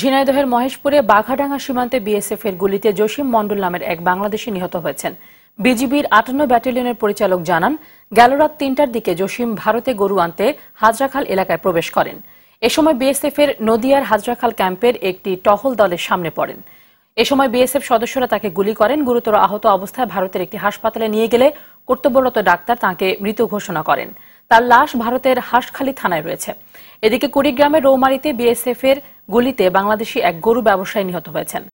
ঝিনাইদহের মহেশপুরে বাঘাডাঙ্গা সীমান্তে বিএসএফ এর গুলিতে জসীম মন্ডল নামের এক বাংলাদেশী নিহত হয়েছেন বিজিবির আটান্ন ব্যাটালিয়নের পরিচালক জানান গেল রাত তিনটার দিকে জসিম ভারতে গরু আনতে হাজরাখাল এলাকায় প্রবেশ করেন এ সময় বিএসএফ এর নদিয়ার হাজরাখাল ক্যাম্পের একটি টহল দলের সামনে পড়েন এ সময় বিএসএফ সদস্যরা তাকে গুলি করেন গুরুতর আহত অবস্থায় ভারতের একটি হাসপাতালে নিয়ে গেলে কর্তব্যরত ডাক্তার তাকে মৃত ঘোষণা করেন তার লাশ ভারতের হাসখালী থানায় রয়েছে এদিকে কুড়িগ্রামের রৌমারিতে বিএসএফ এর গুলিতে বাংলাদেশি এক গরু ব্যবসায়ী নিহত হয়েছেন